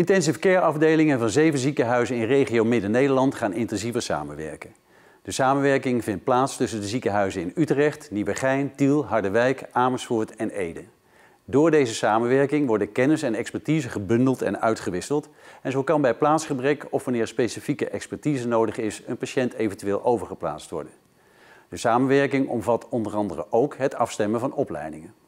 Intensive care afdelingen van zeven ziekenhuizen in regio Midden-Nederland gaan intensiever samenwerken. De samenwerking vindt plaats tussen de ziekenhuizen in Utrecht, Nieuwegein, Tiel, Harderwijk, Amersfoort en Ede. Door deze samenwerking worden kennis en expertise gebundeld en uitgewisseld. En zo kan bij plaatsgebrek of wanneer specifieke expertise nodig is, een patiënt eventueel overgeplaatst worden. De samenwerking omvat onder andere ook het afstemmen van opleidingen.